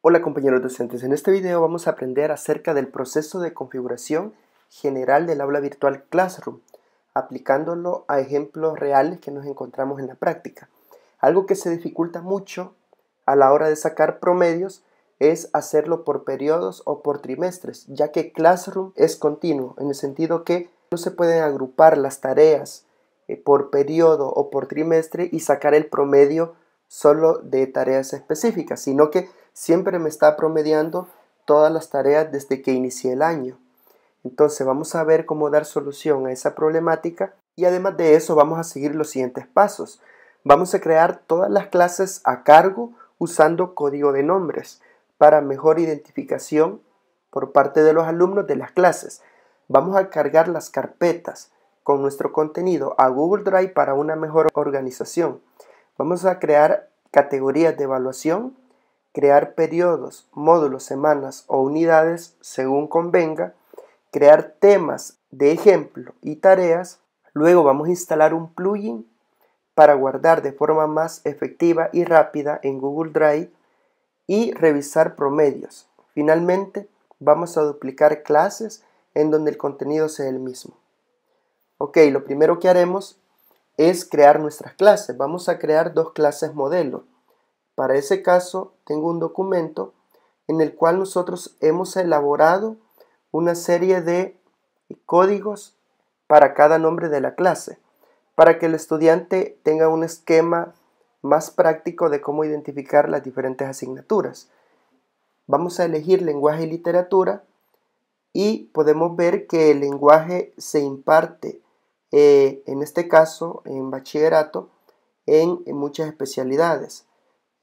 Hola compañeros docentes, en este video vamos a aprender acerca del proceso de configuración general del aula virtual Classroom, aplicándolo a ejemplos reales que nos encontramos en la práctica. Algo que se dificulta mucho a la hora de sacar promedios es hacerlo por periodos o por trimestres, ya que Classroom es continuo, en el sentido que no se pueden agrupar las tareas eh, por periodo o por trimestre y sacar el promedio solo de tareas específicas, sino que siempre me está promediando todas las tareas desde que inicié el año. Entonces vamos a ver cómo dar solución a esa problemática y además de eso vamos a seguir los siguientes pasos. Vamos a crear todas las clases a cargo usando código de nombres para mejor identificación por parte de los alumnos de las clases. Vamos a cargar las carpetas con nuestro contenido a Google Drive para una mejor organización. Vamos a crear categorías de evaluación crear periodos, módulos, semanas o unidades según convenga, crear temas de ejemplo y tareas, luego vamos a instalar un plugin para guardar de forma más efectiva y rápida en Google Drive y revisar promedios. Finalmente, vamos a duplicar clases en donde el contenido sea el mismo. Ok, lo primero que haremos es crear nuestras clases. Vamos a crear dos clases modelo para ese caso, tengo un documento en el cual nosotros hemos elaborado una serie de códigos para cada nombre de la clase, para que el estudiante tenga un esquema más práctico de cómo identificar las diferentes asignaturas. Vamos a elegir lenguaje y literatura y podemos ver que el lenguaje se imparte, eh, en este caso en bachillerato, en muchas especialidades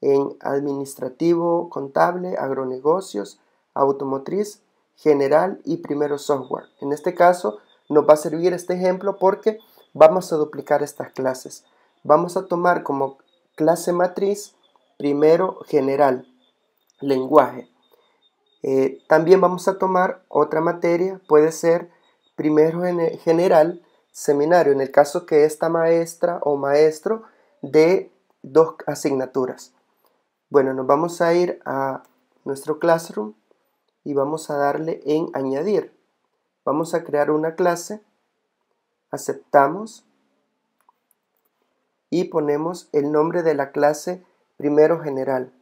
en administrativo, contable, agronegocios, automotriz, general y primero software. En este caso nos va a servir este ejemplo porque vamos a duplicar estas clases. Vamos a tomar como clase matriz primero general, lenguaje. Eh, también vamos a tomar otra materia, puede ser primero general, seminario, en el caso que esta maestra o maestro de dos asignaturas. Bueno, nos vamos a ir a nuestro Classroom y vamos a darle en añadir. Vamos a crear una clase, aceptamos y ponemos el nombre de la clase primero general,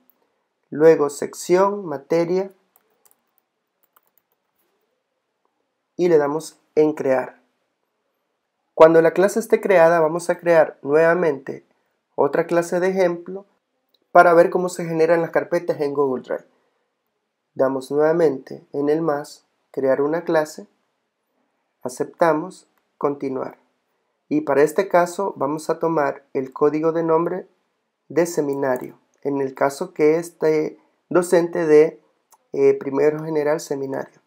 luego sección, materia y le damos en crear. Cuando la clase esté creada vamos a crear nuevamente otra clase de ejemplo para ver cómo se generan las carpetas en Google Drive. Damos nuevamente en el más, crear una clase, aceptamos, continuar. Y para este caso vamos a tomar el código de nombre de seminario, en el caso que este docente de eh, primero general seminario.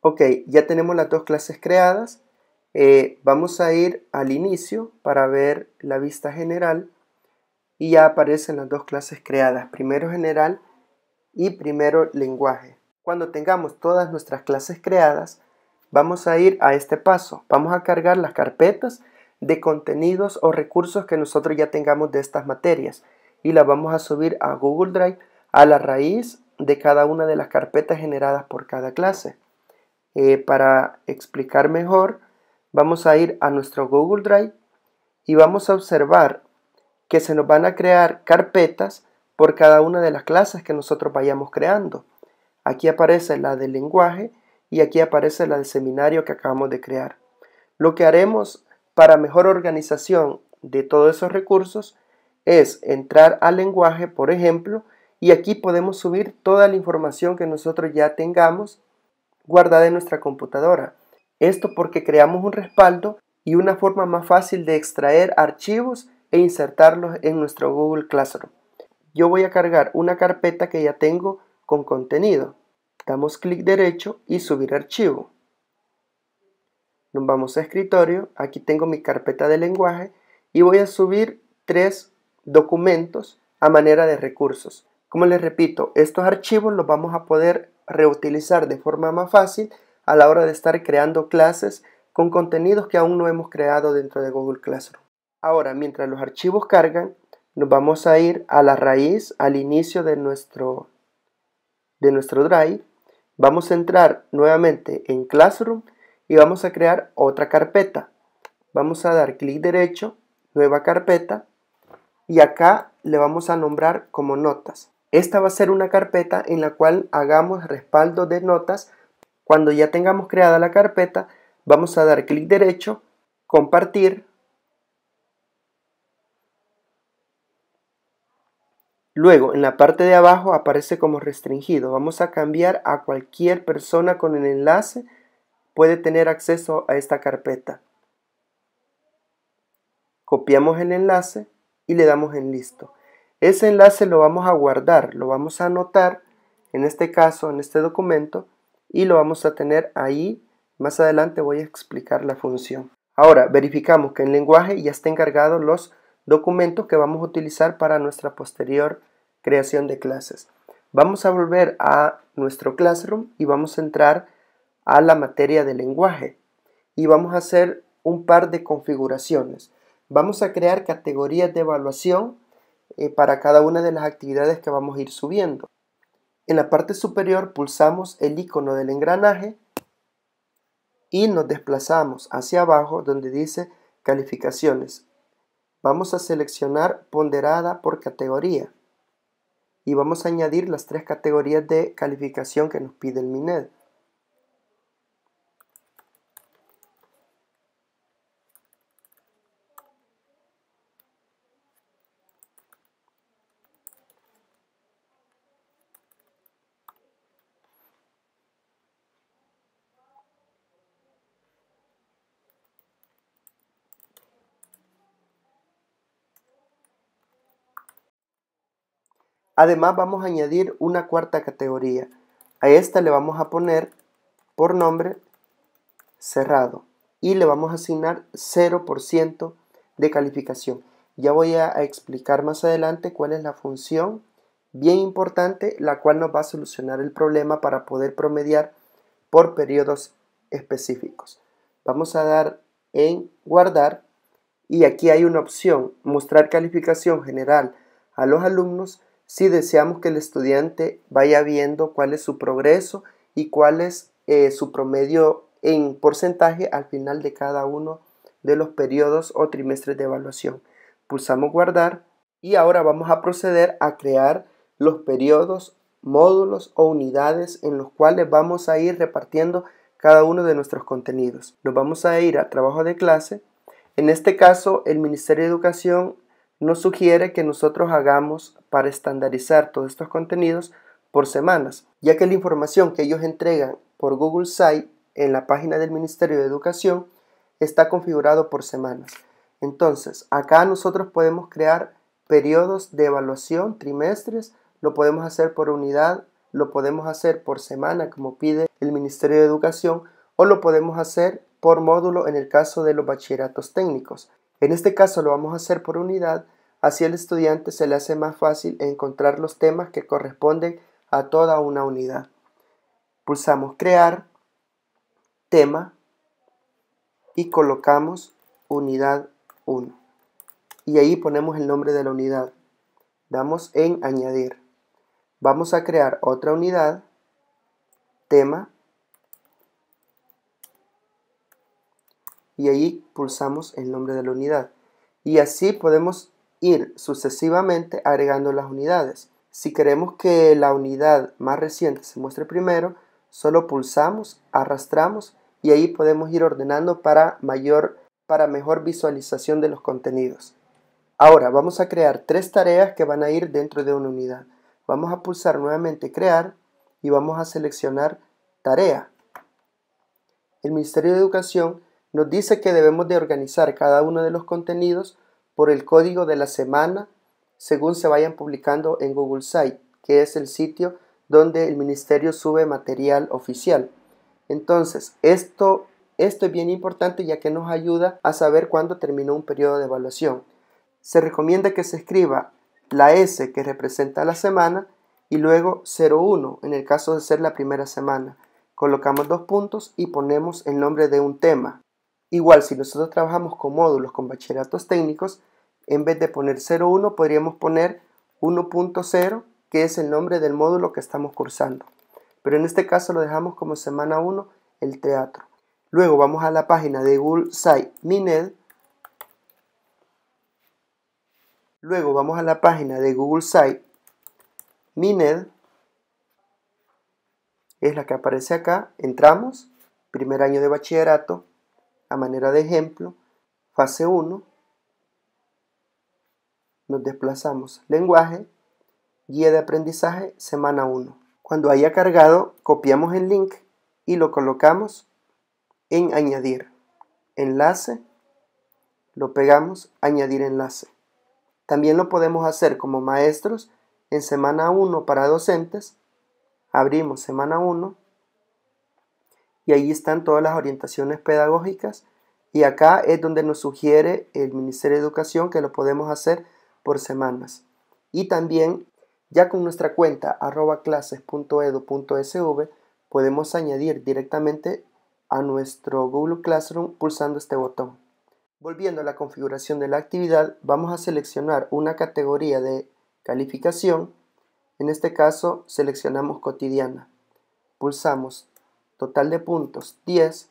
Ok, ya tenemos las dos clases creadas. Eh, vamos a ir al inicio para ver la vista general y ya aparecen las dos clases creadas, primero general y primero lenguaje. Cuando tengamos todas nuestras clases creadas, vamos a ir a este paso. Vamos a cargar las carpetas de contenidos o recursos que nosotros ya tengamos de estas materias y las vamos a subir a Google Drive a la raíz de cada una de las carpetas generadas por cada clase. Eh, para explicar mejor, vamos a ir a nuestro Google Drive y vamos a observar que se nos van a crear carpetas por cada una de las clases que nosotros vayamos creando. Aquí aparece la del lenguaje y aquí aparece la del seminario que acabamos de crear. Lo que haremos para mejor organización de todos esos recursos es entrar al lenguaje, por ejemplo, y aquí podemos subir toda la información que nosotros ya tengamos guardada en nuestra computadora. Esto porque creamos un respaldo y una forma más fácil de extraer archivos e insertarlos en nuestro Google Classroom. Yo voy a cargar una carpeta que ya tengo con contenido. Damos clic derecho y subir archivo. Nos vamos a escritorio, aquí tengo mi carpeta de lenguaje y voy a subir tres documentos a manera de recursos. Como les repito, estos archivos los vamos a poder reutilizar de forma más fácil a la hora de estar creando clases con contenidos que aún no hemos creado dentro de Google Classroom. Ahora, mientras los archivos cargan, nos vamos a ir a la raíz, al inicio de nuestro, de nuestro Drive. Vamos a entrar nuevamente en Classroom y vamos a crear otra carpeta. Vamos a dar clic derecho, nueva carpeta y acá le vamos a nombrar como notas. Esta va a ser una carpeta en la cual hagamos respaldo de notas cuando ya tengamos creada la carpeta, vamos a dar clic derecho, compartir, Luego, en la parte de abajo aparece como restringido. Vamos a cambiar a cualquier persona con el enlace puede tener acceso a esta carpeta. Copiamos el enlace y le damos en listo. Ese enlace lo vamos a guardar, lo vamos a anotar, en este caso, en este documento, y lo vamos a tener ahí. Más adelante voy a explicar la función. Ahora verificamos que en lenguaje ya está encargado los documentos que vamos a utilizar para nuestra posterior creación de clases. Vamos a volver a nuestro Classroom y vamos a entrar a la materia de lenguaje y vamos a hacer un par de configuraciones. Vamos a crear categorías de evaluación eh, para cada una de las actividades que vamos a ir subiendo. En la parte superior pulsamos el icono del engranaje y nos desplazamos hacia abajo donde dice calificaciones. Vamos a seleccionar ponderada por categoría y vamos a añadir las tres categorías de calificación que nos pide el MINED. Además vamos a añadir una cuarta categoría. A esta le vamos a poner por nombre cerrado y le vamos a asignar 0% de calificación. Ya voy a explicar más adelante cuál es la función bien importante la cual nos va a solucionar el problema para poder promediar por periodos específicos. Vamos a dar en guardar y aquí hay una opción mostrar calificación general a los alumnos si deseamos que el estudiante vaya viendo cuál es su progreso y cuál es eh, su promedio en porcentaje al final de cada uno de los periodos o trimestres de evaluación. Pulsamos guardar y ahora vamos a proceder a crear los periodos, módulos o unidades en los cuales vamos a ir repartiendo cada uno de nuestros contenidos. Nos vamos a ir a trabajo de clase. En este caso, el Ministerio de Educación nos sugiere que nosotros hagamos para estandarizar todos estos contenidos por semanas, ya que la información que ellos entregan por Google Site en la página del Ministerio de Educación está configurado por semanas. Entonces, acá nosotros podemos crear periodos de evaluación, trimestres, lo podemos hacer por unidad, lo podemos hacer por semana, como pide el Ministerio de Educación, o lo podemos hacer por módulo en el caso de los bachilleratos técnicos. En este caso lo vamos a hacer por unidad Así al estudiante se le hace más fácil encontrar los temas que corresponden a toda una unidad. Pulsamos Crear, Tema y colocamos Unidad 1. Y ahí ponemos el nombre de la unidad. Damos en Añadir. Vamos a crear otra unidad, Tema, y ahí pulsamos el nombre de la unidad. Y así podemos ir sucesivamente agregando las unidades. Si queremos que la unidad más reciente se muestre primero, solo pulsamos, arrastramos y ahí podemos ir ordenando para mayor para mejor visualización de los contenidos. Ahora vamos a crear tres tareas que van a ir dentro de una unidad. Vamos a pulsar nuevamente crear y vamos a seleccionar tarea. El Ministerio de Educación nos dice que debemos de organizar cada uno de los contenidos por el código de la semana según se vayan publicando en Google Site, que es el sitio donde el ministerio sube material oficial. Entonces, esto, esto es bien importante ya que nos ayuda a saber cuándo terminó un periodo de evaluación. Se recomienda que se escriba la S que representa la semana y luego 01 en el caso de ser la primera semana. Colocamos dos puntos y ponemos el nombre de un tema. Igual, si nosotros trabajamos con módulos, con bachilleratos técnicos, en vez de poner 01, podríamos poner 1.0, que es el nombre del módulo que estamos cursando. Pero en este caso lo dejamos como semana 1, el teatro. Luego vamos a la página de Google Site Mined. Luego vamos a la página de Google Site Mined. Es la que aparece acá. Entramos. Primer año de bachillerato a manera de ejemplo, fase 1, nos desplazamos, lenguaje, guía de aprendizaje, semana 1. Cuando haya cargado, copiamos el link y lo colocamos en añadir enlace, lo pegamos, añadir enlace. También lo podemos hacer como maestros en semana 1 para docentes. Abrimos semana 1, y ahí están todas las orientaciones pedagógicas y acá es donde nos sugiere el Ministerio de Educación que lo podemos hacer por semanas. Y también ya con nuestra cuenta arroba clases.edu.sv podemos añadir directamente a nuestro Google Classroom pulsando este botón. Volviendo a la configuración de la actividad, vamos a seleccionar una categoría de calificación. En este caso seleccionamos cotidiana. Pulsamos total de puntos 10,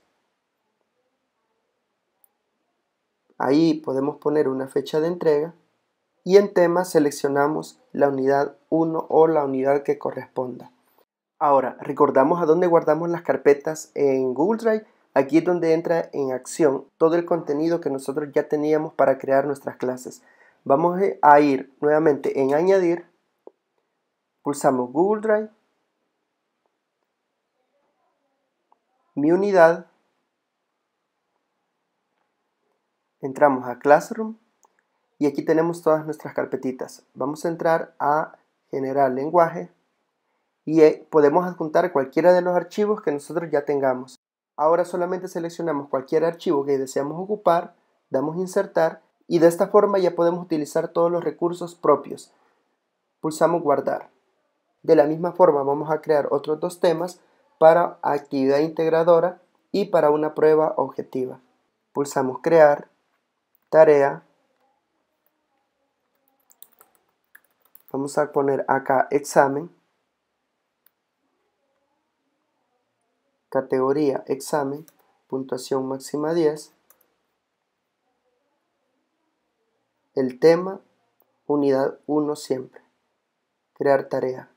ahí podemos poner una fecha de entrega y en tema seleccionamos la unidad 1 o la unidad que corresponda. Ahora, recordamos a dónde guardamos las carpetas en Google Drive. Aquí es donde entra en acción todo el contenido que nosotros ya teníamos para crear nuestras clases. Vamos a ir nuevamente en añadir, pulsamos Google Drive mi unidad, entramos a Classroom y aquí tenemos todas nuestras carpetitas. Vamos a entrar a generar lenguaje y eh, podemos adjuntar cualquiera de los archivos que nosotros ya tengamos. Ahora solamente seleccionamos cualquier archivo que deseamos ocupar, damos insertar y de esta forma ya podemos utilizar todos los recursos propios. Pulsamos guardar. De la misma forma vamos a crear otros dos temas para actividad integradora y para una prueba objetiva. Pulsamos crear, tarea. Vamos a poner acá examen. Categoría examen, puntuación máxima 10. El tema, unidad 1 siempre. Crear tarea.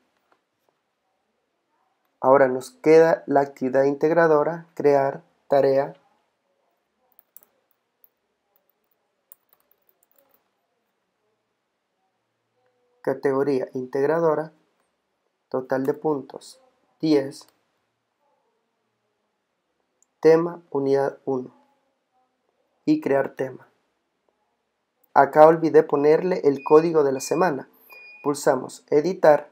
Ahora nos queda la actividad integradora, crear tarea. Categoría integradora, total de puntos 10, tema unidad 1 y crear tema. Acá olvidé ponerle el código de la semana. Pulsamos editar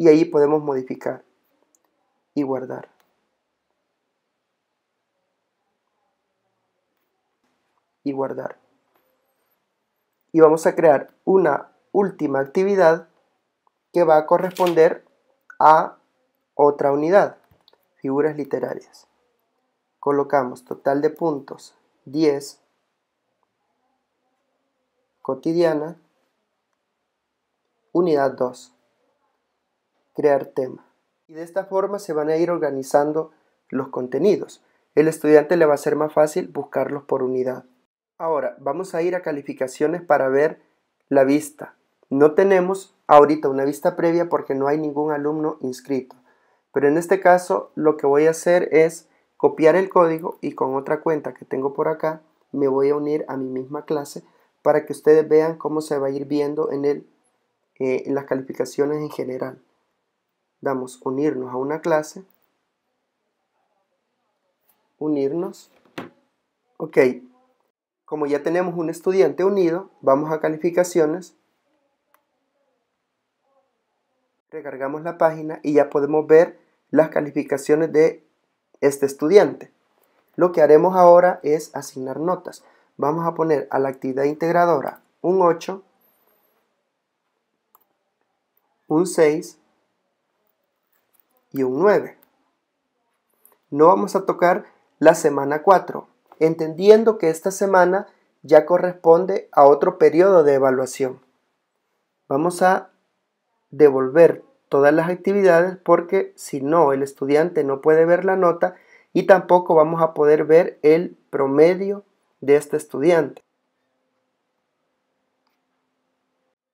y ahí podemos modificar y guardar. Y guardar. Y vamos a crear una última actividad que va a corresponder a otra unidad, figuras literarias. Colocamos total de puntos 10 cotidiana, unidad 2 crear tema. Y de esta forma se van a ir organizando los contenidos. El estudiante le va a ser más fácil buscarlos por unidad. Ahora, vamos a ir a calificaciones para ver la vista. No tenemos ahorita una vista previa porque no hay ningún alumno inscrito. Pero en este caso lo que voy a hacer es copiar el código y con otra cuenta que tengo por acá me voy a unir a mi misma clase para que ustedes vean cómo se va a ir viendo en, el, eh, en las calificaciones en general damos unirnos a una clase, unirnos, ok, como ya tenemos un estudiante unido, vamos a calificaciones, recargamos la página y ya podemos ver las calificaciones de este estudiante. Lo que haremos ahora es asignar notas. Vamos a poner a la actividad integradora un 8, un 6, y un 9. No vamos a tocar la semana 4, entendiendo que esta semana ya corresponde a otro periodo de evaluación. Vamos a devolver todas las actividades porque si no, el estudiante no puede ver la nota y tampoco vamos a poder ver el promedio de este estudiante.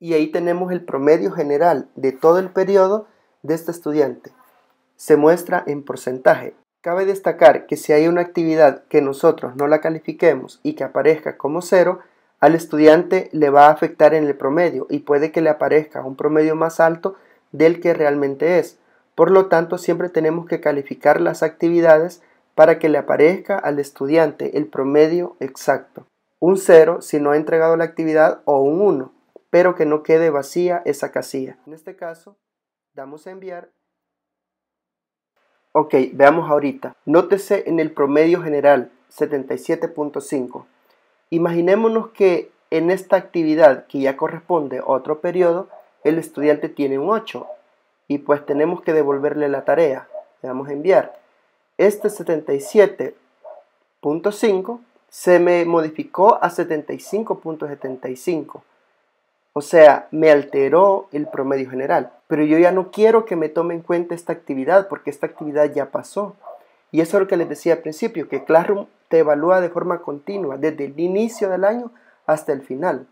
Y ahí tenemos el promedio general de todo el periodo de este estudiante se muestra en porcentaje. Cabe destacar que si hay una actividad que nosotros no la califiquemos y que aparezca como cero, al estudiante le va a afectar en el promedio y puede que le aparezca un promedio más alto del que realmente es. Por lo tanto, siempre tenemos que calificar las actividades para que le aparezca al estudiante el promedio exacto. Un 0 si no ha entregado la actividad o un 1, pero que no quede vacía esa casilla. En este caso, damos a enviar Ok, veamos ahorita. Nótese en el promedio general 77.5. Imaginémonos que en esta actividad que ya corresponde a otro periodo, el estudiante tiene un 8 y pues tenemos que devolverle la tarea. Le vamos a enviar. Este 77.5 se me modificó a 75.75. O sea, me alteró el promedio general. Pero yo ya no quiero que me tome en cuenta esta actividad porque esta actividad ya pasó. Y eso es lo que les decía al principio, que Classroom te evalúa de forma continua, desde el inicio del año hasta el final.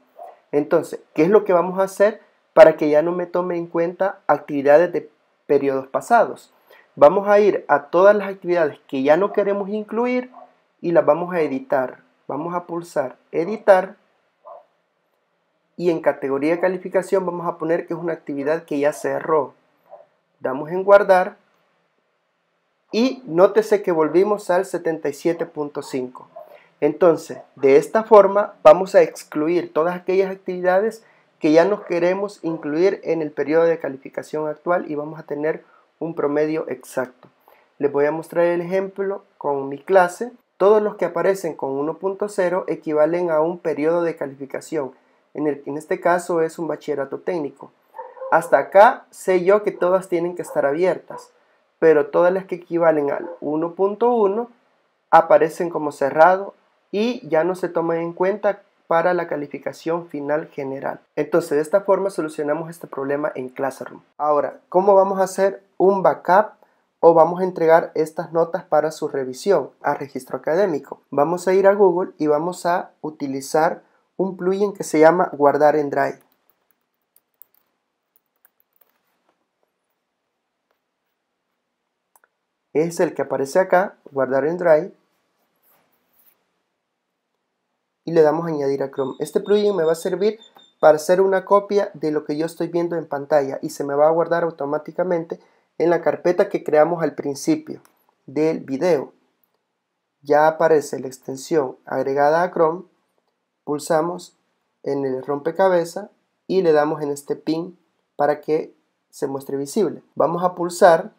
Entonces, ¿qué es lo que vamos a hacer para que ya no me tome en cuenta actividades de periodos pasados? Vamos a ir a todas las actividades que ya no queremos incluir y las vamos a editar. Vamos a pulsar editar y en categoría de calificación vamos a poner que es una actividad que ya cerró. Damos en guardar y nótese que volvimos al 77.5. Entonces, de esta forma vamos a excluir todas aquellas actividades que ya nos queremos incluir en el periodo de calificación actual y vamos a tener un promedio exacto. Les voy a mostrar el ejemplo con mi clase. Todos los que aparecen con 1.0 equivalen a un periodo de calificación en, en este caso es un bachillerato técnico. Hasta acá sé yo que todas tienen que estar abiertas, pero todas las que equivalen al 1.1 aparecen como cerrado y ya no se toman en cuenta para la calificación final general. Entonces, de esta forma solucionamos este problema en Classroom. Ahora, ¿cómo vamos a hacer un backup o vamos a entregar estas notas para su revisión a registro académico? Vamos a ir a Google y vamos a utilizar un plugin que se llama guardar en Drive. Es el que aparece acá, guardar en Drive. Y le damos a añadir a Chrome. Este plugin me va a servir para hacer una copia de lo que yo estoy viendo en pantalla y se me va a guardar automáticamente en la carpeta que creamos al principio del video. Ya aparece la extensión agregada a Chrome pulsamos en el rompecabezas y le damos en este pin para que se muestre visible. Vamos a pulsar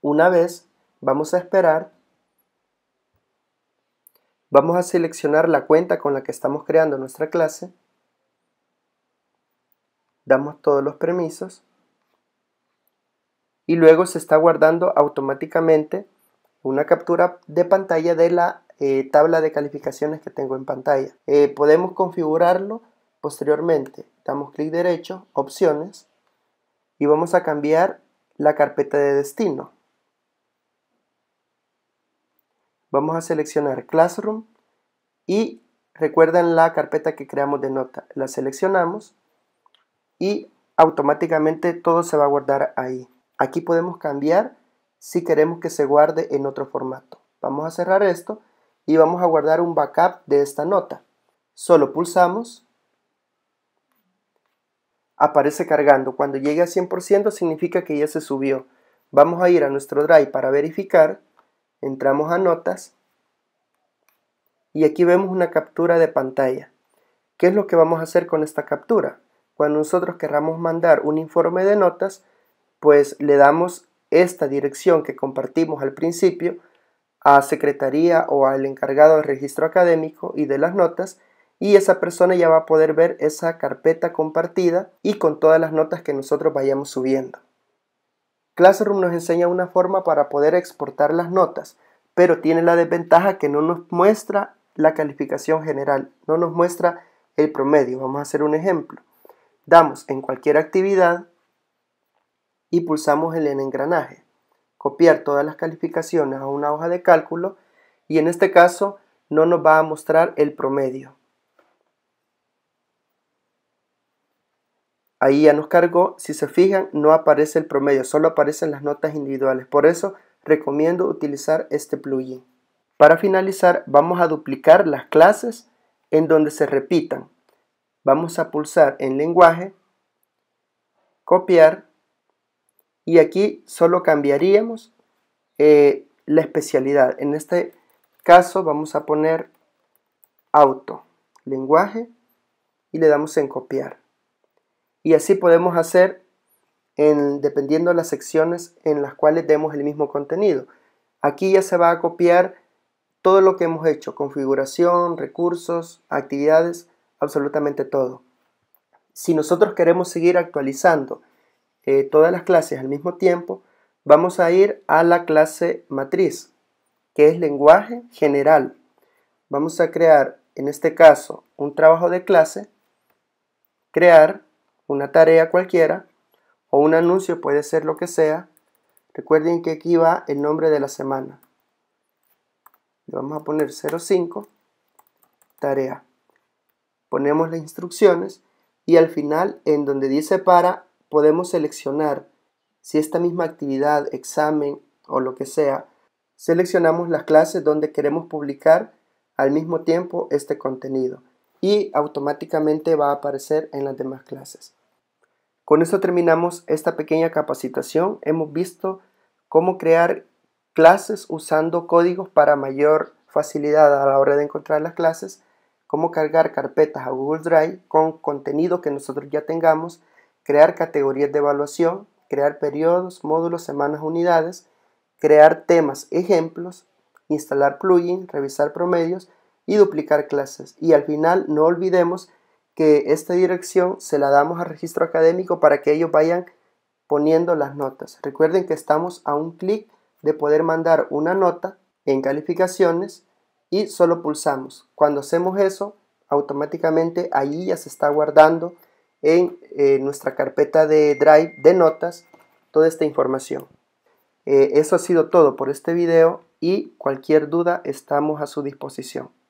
una vez, vamos a esperar, vamos a seleccionar la cuenta con la que estamos creando nuestra clase, damos todos los permisos y luego se está guardando automáticamente una captura de pantalla de la eh, tabla de calificaciones que tengo en pantalla. Eh, podemos configurarlo posteriormente. Damos clic derecho, opciones, y vamos a cambiar la carpeta de destino. Vamos a seleccionar Classroom y recuerden la carpeta que creamos de nota. La seleccionamos y automáticamente todo se va a guardar ahí. Aquí podemos cambiar si queremos que se guarde en otro formato. Vamos a cerrar esto y vamos a guardar un backup de esta nota. Solo pulsamos. Aparece cargando. Cuando llegue a 100% significa que ya se subió. Vamos a ir a nuestro drive para verificar. Entramos a notas. Y aquí vemos una captura de pantalla. ¿Qué es lo que vamos a hacer con esta captura? Cuando nosotros querramos mandar un informe de notas, pues le damos esta dirección que compartimos al principio a secretaría o al encargado del registro académico y de las notas y esa persona ya va a poder ver esa carpeta compartida y con todas las notas que nosotros vayamos subiendo. Classroom nos enseña una forma para poder exportar las notas, pero tiene la desventaja que no nos muestra la calificación general, no nos muestra el promedio. Vamos a hacer un ejemplo. Damos en cualquier actividad y pulsamos en engranaje copiar todas las calificaciones a una hoja de cálculo y en este caso no nos va a mostrar el promedio. Ahí ya nos cargó, si se fijan no aparece el promedio, solo aparecen las notas individuales, por eso recomiendo utilizar este plugin. Para finalizar vamos a duplicar las clases en donde se repitan. Vamos a pulsar en lenguaje, copiar y aquí solo cambiaríamos eh, la especialidad. En este caso vamos a poner auto, lenguaje y le damos en copiar. Y así podemos hacer dependiendo de las secciones en las cuales demos el mismo contenido. Aquí ya se va a copiar todo lo que hemos hecho, configuración, recursos, actividades, absolutamente todo. Si nosotros queremos seguir actualizando eh, todas las clases al mismo tiempo, vamos a ir a la clase matriz, que es lenguaje general. Vamos a crear, en este caso, un trabajo de clase, crear una tarea cualquiera o un anuncio, puede ser lo que sea. Recuerden que aquí va el nombre de la semana. Le vamos a poner 05, tarea. Ponemos las instrucciones y al final, en donde dice para, podemos seleccionar si esta misma actividad, examen o lo que sea, seleccionamos las clases donde queremos publicar al mismo tiempo este contenido y automáticamente va a aparecer en las demás clases. Con esto terminamos esta pequeña capacitación. Hemos visto cómo crear clases usando códigos para mayor facilidad a la hora de encontrar las clases, cómo cargar carpetas a Google Drive con contenido que nosotros ya tengamos crear categorías de evaluación, crear periodos, módulos, semanas, unidades, crear temas, ejemplos, instalar plugins, revisar promedios y duplicar clases. Y al final no olvidemos que esta dirección se la damos al registro académico para que ellos vayan poniendo las notas. Recuerden que estamos a un clic de poder mandar una nota en calificaciones y solo pulsamos. Cuando hacemos eso, automáticamente allí ya se está guardando en eh, nuestra carpeta de Drive de notas toda esta información. Eh, eso ha sido todo por este video y cualquier duda estamos a su disposición.